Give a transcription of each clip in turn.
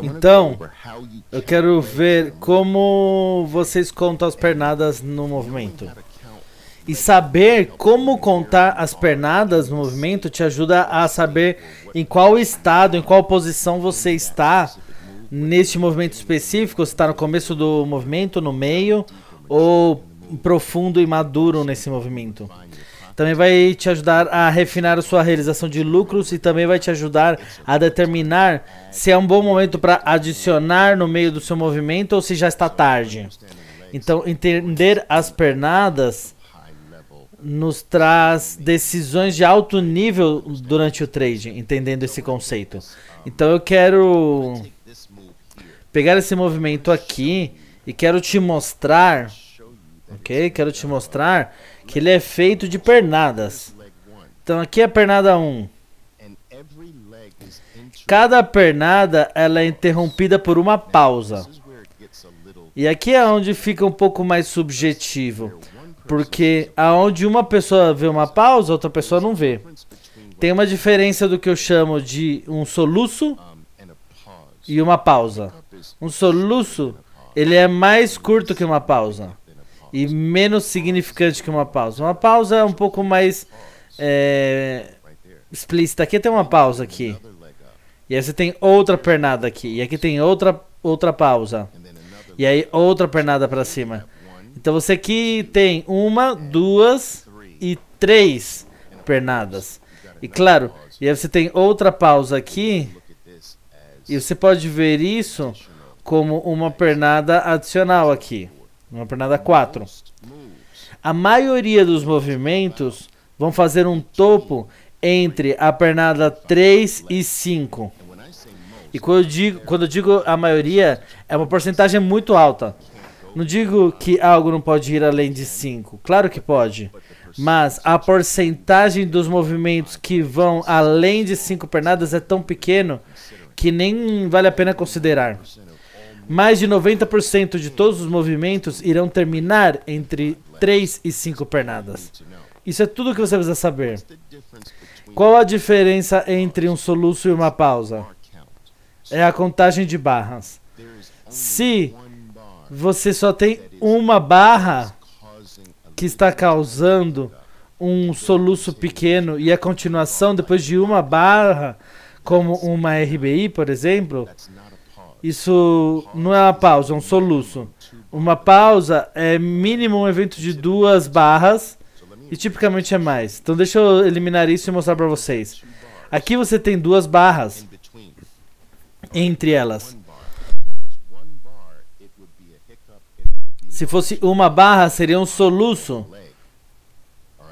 Então, eu quero ver como vocês contam as pernadas no movimento. E saber como contar as pernadas no movimento te ajuda a saber em qual estado, em qual posição você está neste movimento específico, se está no começo do movimento, no meio ou profundo e maduro nesse movimento. Também vai te ajudar a refinar a sua realização de lucros e também vai te ajudar a determinar se é um bom momento para adicionar no meio do seu movimento ou se já está tarde. Então, entender as pernadas nos traz decisões de alto nível durante o trading, entendendo esse conceito. Então, eu quero pegar esse movimento aqui e quero te mostrar, ok? Quero te mostrar que ele é feito de pernadas. Então aqui é a pernada 1. Cada pernada ela é interrompida por uma pausa. E aqui é onde fica um pouco mais subjetivo, porque aonde uma pessoa vê uma pausa, outra pessoa não vê. Tem uma diferença do que eu chamo de um soluço e uma pausa. Um soluço, ele é mais curto que uma pausa e menos significante que uma pausa. Uma pausa é um pouco mais é, explícita. Aqui tem uma pausa aqui. E aí você tem outra pernada aqui. E aqui tem outra, outra pausa. E aí outra pernada para cima. Então você aqui tem uma, duas e três pernadas. E claro, e aí você tem outra pausa aqui. E você pode ver isso como uma pernada adicional aqui. Uma pernada 4. A maioria dos movimentos vão fazer um topo entre a pernada 3 e 5. E quando eu, digo, quando eu digo a maioria, é uma porcentagem muito alta. Não digo que algo não pode ir além de 5. Claro que pode. Mas a porcentagem dos movimentos que vão além de 5 pernadas é tão pequeno que nem vale a pena considerar. Mais de 90% de todos os movimentos irão terminar entre 3 e 5 pernadas. Isso é tudo que você precisa saber. Qual a diferença entre um soluço e uma pausa? É a contagem de barras. Se você só tem uma barra que está causando um soluço pequeno e a continuação depois de uma barra, como uma RBI, por exemplo, isso não é uma pausa, é um soluço. Uma pausa é mínimo um evento de duas barras e tipicamente é mais. Então deixa eu eliminar isso e mostrar para vocês. Aqui você tem duas barras entre elas. Se fosse uma barra, seria um soluço.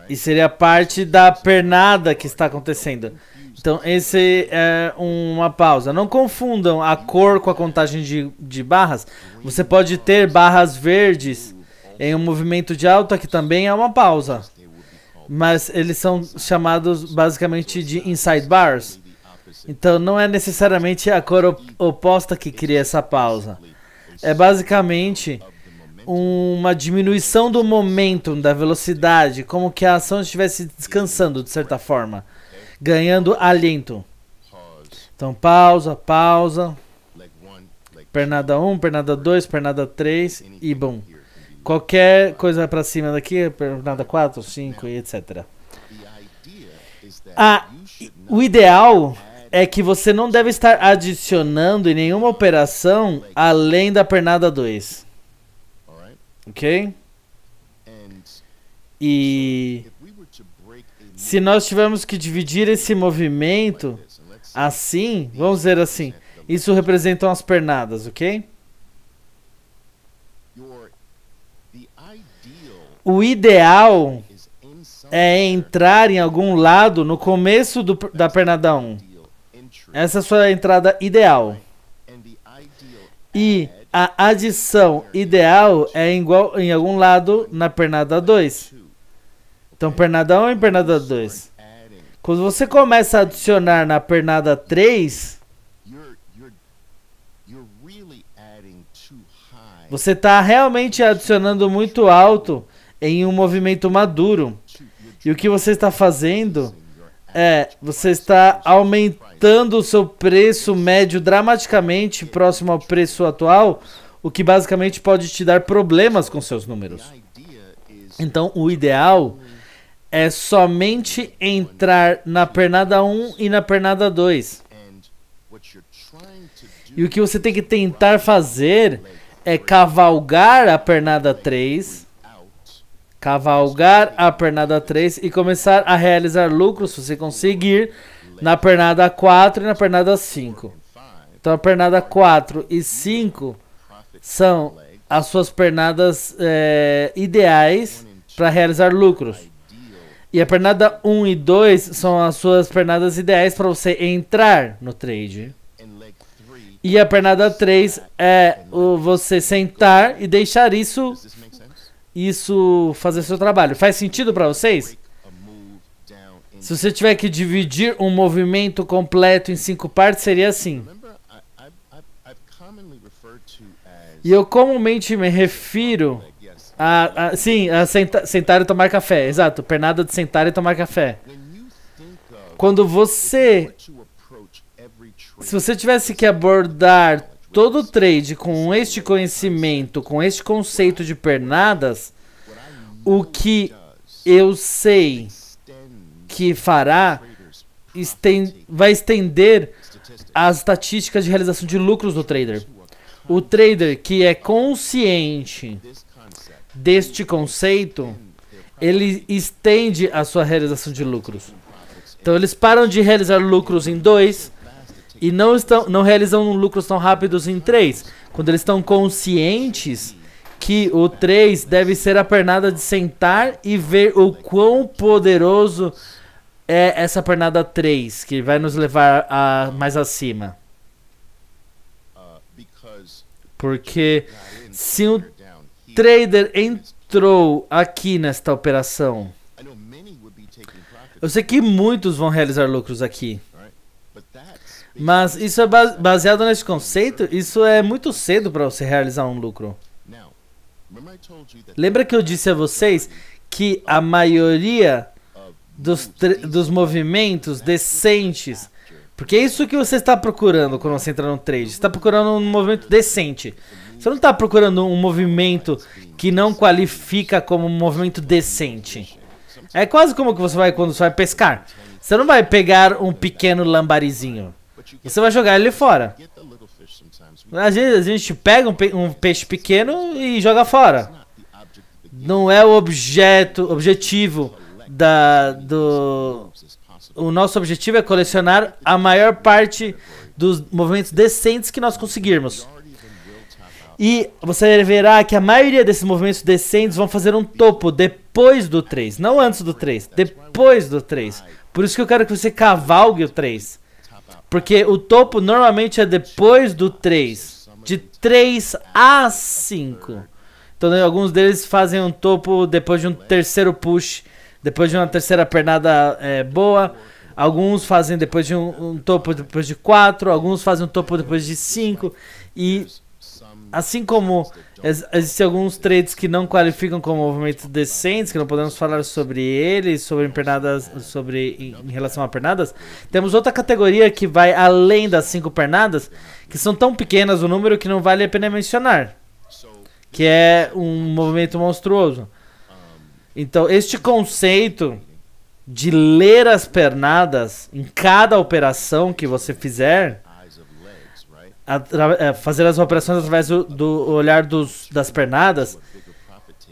E seria parte da pernada que está acontecendo. Então, esse é uma pausa. Não confundam a cor com a contagem de, de barras. Você pode ter barras verdes em um movimento de alta que também é uma pausa. Mas eles são chamados basicamente de inside bars. Então não é necessariamente a cor oposta que cria essa pausa. É basicamente uma diminuição do momento, da velocidade, como que a ação estivesse descansando de certa forma ganhando alento. Então pausa, pausa. Pernada 1, um, pernada 2, pernada 3 e bom. Qualquer coisa para cima daqui, pernada 4, 5 e etc. Ah, o ideal é que você não deve estar adicionando em nenhuma operação além da pernada 2. Ok? E se nós tivermos que dividir esse movimento assim, vamos dizer assim, isso representam as pernadas, ok? O ideal é entrar em algum lado no começo do, da pernada 1. Essa é a sua entrada ideal. E a adição ideal é igual em algum lado na pernada 2. Então, pernada 1 e pernada 2. Quando você começa a adicionar na pernada 3, você está realmente adicionando muito alto em um movimento maduro. E o que você está fazendo é, você está aumentando o seu preço médio dramaticamente próximo ao preço atual, o que basicamente pode te dar problemas com seus números. Então, o ideal é somente entrar na pernada 1 e na pernada 2. E o que você tem que tentar fazer é cavalgar a pernada 3 cavalgar a pernada 3 e começar a realizar lucros se você conseguir na pernada 4 e na pernada 5. Então a pernada 4 e 5 são as suas pernadas é, ideais para realizar lucros. E a pernada 1 e 2 são as suas pernadas ideais para você entrar no trade. E a pernada 3 é o você sentar e deixar isso isso fazer seu trabalho. Faz sentido para vocês? Se você tiver que dividir um movimento completo em cinco partes, seria assim. E eu comumente me refiro ah, ah, sim, ah, senta, sentar e tomar café, exato. Pernada de sentar e tomar café. Quando você. Se você tivesse que abordar todo o trade com este conhecimento, com este conceito de pernadas, o que eu sei que fará vai estender as estatísticas de realização de lucros do trader. O trader que é consciente deste conceito, ele estende a sua realização de lucros. Então eles param de realizar lucros em dois e não, estão, não realizam lucros tão rápidos em três. Quando eles estão conscientes que o três deve ser a pernada de sentar e ver o quão poderoso é essa pernada 3 que vai nos levar a mais acima. Uh, Porque se o trader entrou aqui nesta operação? Eu sei que muitos vão realizar lucros aqui. Mas isso é baseado nesse conceito? Isso é muito cedo para você realizar um lucro. Lembra que eu disse a vocês que a maioria dos, dos movimentos decentes. Porque é isso que você está procurando quando você entra no trade. Você está procurando um movimento decente. Você não está procurando um movimento que não qualifica como um movimento decente. É quase como que você vai quando você vai pescar. Você não vai pegar um pequeno lambarizinho. Você vai jogar ele fora. Às vezes a gente pega um, pe um peixe pequeno e joga fora. Não é o objeto, objetivo da, do... O nosso objetivo é colecionar a maior parte dos movimentos decentes que nós conseguirmos. E você verá que a maioria desses movimentos descendentes vão fazer um topo depois do 3. Não antes do 3, depois do 3. Por isso que eu quero que você cavalgue o 3. Porque o topo normalmente é depois do 3. De 3 a 5. Então né, alguns deles fazem um topo depois de um terceiro push. Depois de uma terceira pernada é, boa. Alguns fazem depois de um, um topo depois de 4. Alguns fazem um topo depois de 5. E Assim como existem alguns trades que não qualificam como movimentos decentes, que não podemos falar sobre eles, sobre pernadas, sobre em relação a pernadas, temos outra categoria que vai além das cinco pernadas, que são tão pequenas o número que não vale a pena mencionar, que é um movimento monstruoso. Então, este conceito de ler as pernadas em cada operação que você fizer fazer as operações através do, do olhar dos, das pernadas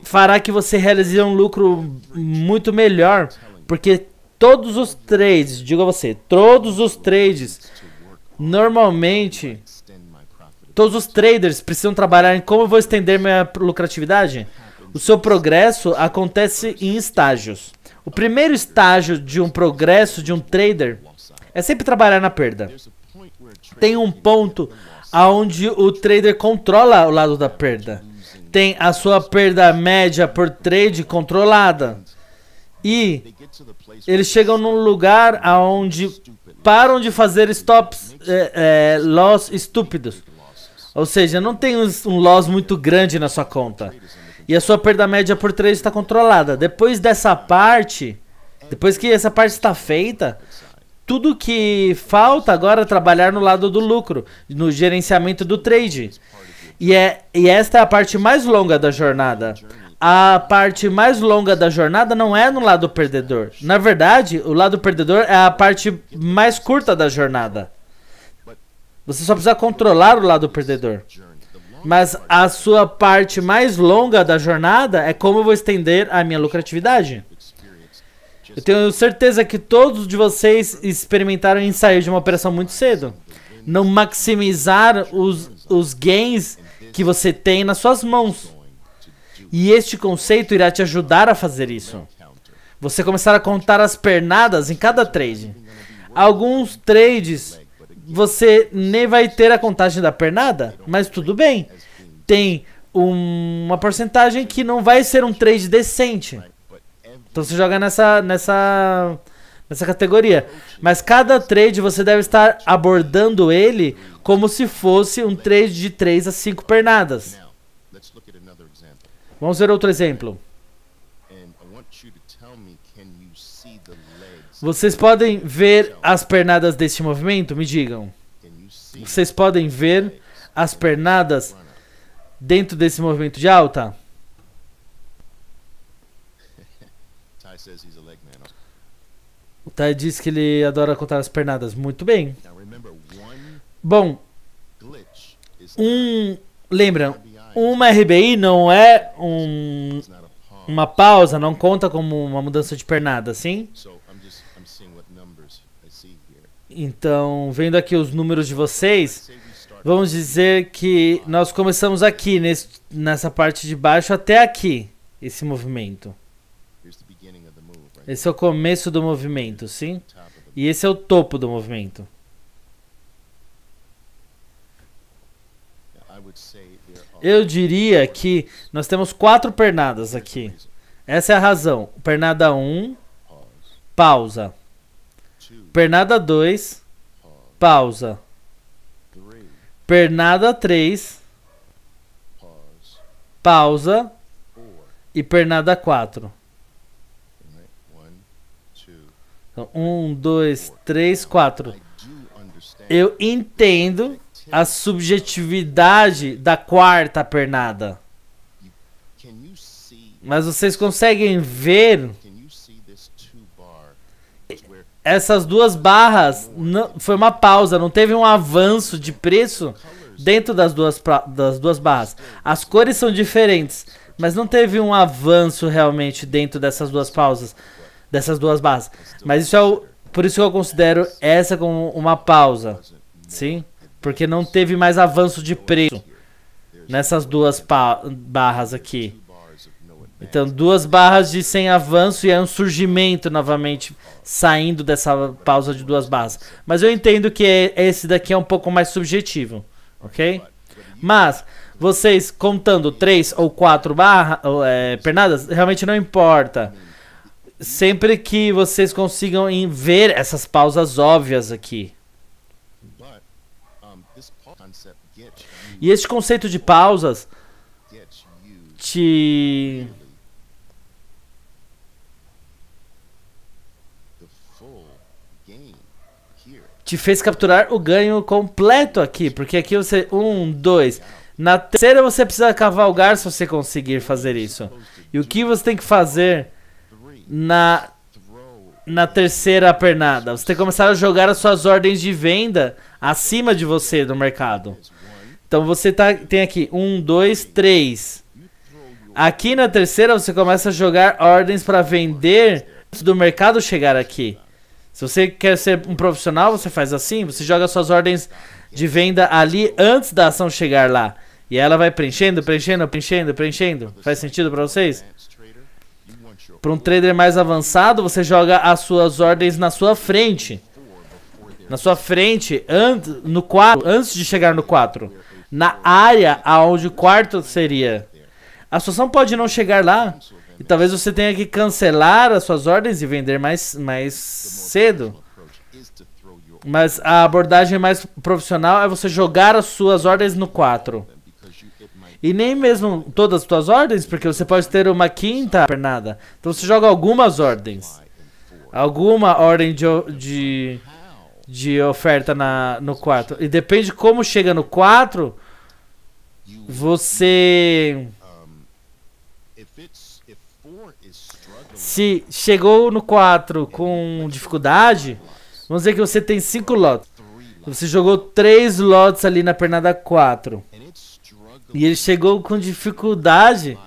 fará que você realize um lucro muito melhor, porque todos os trades, digo a você, todos os trades, normalmente, todos os traders precisam trabalhar em como eu vou estender minha lucratividade. O seu progresso acontece em estágios. O primeiro estágio de um progresso de um trader é sempre trabalhar na perda. Tem um ponto aonde o trader controla o lado da perda. Tem a sua perda média por trade controlada. E eles chegam num lugar aonde param de fazer stops, é, é, loss estúpidos. Ou seja, não tem um loss muito grande na sua conta. E a sua perda média por trade está controlada. Depois dessa parte, depois que essa parte está feita, tudo que falta agora é trabalhar no lado do lucro, no gerenciamento do trade. E, é, e esta é a parte mais longa da jornada. A parte mais longa da jornada não é no lado perdedor. Na verdade, o lado perdedor é a parte mais curta da jornada. Você só precisa controlar o lado perdedor. Mas a sua parte mais longa da jornada é como eu vou estender a minha lucratividade. Eu tenho certeza que todos de vocês experimentaram ensaios de uma operação muito cedo. Não maximizar os, os gains que você tem nas suas mãos. E este conceito irá te ajudar a fazer isso. Você começar a contar as pernadas em cada trade. Alguns trades você nem vai ter a contagem da pernada, mas tudo bem. Tem um, uma porcentagem que não vai ser um trade decente. Então você joga nessa, nessa, nessa categoria. Mas cada trade você deve estar abordando ele como se fosse um trade de 3 a 5 pernadas. Vamos ver outro exemplo. Vocês podem ver as pernadas deste movimento? Me digam. Vocês podem ver as pernadas dentro desse movimento de alta? Tá, diz que ele adora contar as pernadas. Muito bem. Bom, um, lembram, uma RBI não é um, uma pausa, não conta como uma mudança de pernada, sim? Então, vendo aqui os números de vocês, vamos dizer que nós começamos aqui, nesse, nessa parte de baixo, até aqui, esse movimento. Esse é o começo do movimento, sim? E esse é o topo do movimento. Eu diria que nós temos quatro pernadas aqui. Essa é a razão. Pernada 1, um, pausa. Pernada 2, pausa. Pernada 3, pausa. E pernada 4. Então, um, dois, três, quatro. Eu entendo a subjetividade da quarta pernada. Mas vocês conseguem ver essas duas barras não, foi uma pausa, não teve um avanço de preço dentro das duas, das duas barras. As cores são diferentes, mas não teve um avanço realmente dentro dessas duas pausas dessas duas bases. Mas isso é o, por isso que eu considero essa como uma pausa, sim? Porque não teve mais avanço de preço nessas duas barras aqui. Então, duas barras de sem avanço e é um surgimento novamente saindo dessa pausa de duas barras. Mas eu entendo que esse daqui é um pouco mais subjetivo, ok? Mas vocês contando três ou quatro barras, é, pernadas, realmente não importa. Sempre que vocês consigam ver essas pausas óbvias aqui. E esse conceito de pausas te te fez capturar o ganho completo aqui, porque aqui você um, dois. Na terceira você precisa cavalgar se você conseguir fazer isso. E o que você tem que fazer na, na terceira pernada. Você tem que começar a jogar as suas ordens de venda acima de você no mercado. Então você tá, tem aqui um, dois, três. Aqui na terceira você começa a jogar ordens para vender antes do mercado chegar aqui. Se você quer ser um profissional, você faz assim, você joga suas ordens de venda ali antes da ação chegar lá. E ela vai preenchendo, preenchendo, preenchendo, preenchendo. Faz sentido para vocês? Para um trader mais avançado, você joga as suas ordens na sua frente. Na sua frente, no quatro, antes de chegar no 4. Na área aonde o quarto seria. A solução pode não chegar lá. E talvez você tenha que cancelar as suas ordens e vender mais, mais cedo. Mas a abordagem mais profissional é você jogar as suas ordens no 4. E nem mesmo todas as tuas ordens, porque você pode ter uma quinta pernada. Então você joga algumas ordens. Alguma ordem de, de, de oferta na, no 4. E depende de como chega no 4, você... Se chegou no 4 com dificuldade, vamos dizer que você tem 5 lotes. Você jogou 3 lotes ali na pernada 4. E ele chegou com dificuldade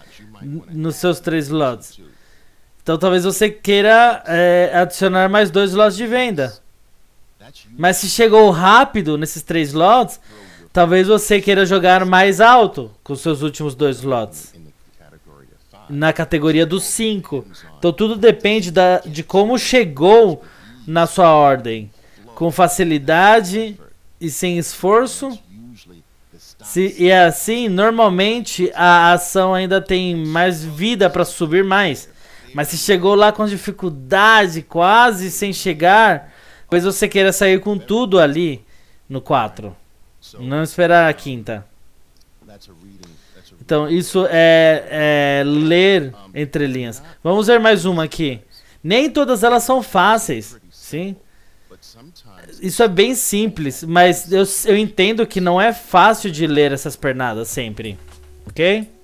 nos seus três lotes. Então talvez você queira é, adicionar mais dois lotes de venda. Mas se chegou rápido nesses três lotes, talvez você queira jogar mais alto com seus últimos dois lotes. Na categoria dos cinco. Então tudo depende da, de como chegou na sua ordem. Com facilidade e sem esforço se, e assim, normalmente a ação ainda tem mais vida para subir mais. Mas se chegou lá com dificuldade, quase sem chegar, pois você queira sair com tudo ali no 4. Não esperar a quinta. Então, isso é, é ler entre linhas. Vamos ver mais uma aqui. Nem todas elas são fáceis, sim? Isso é bem simples, mas eu, eu entendo que não é fácil de ler essas pernadas sempre, ok?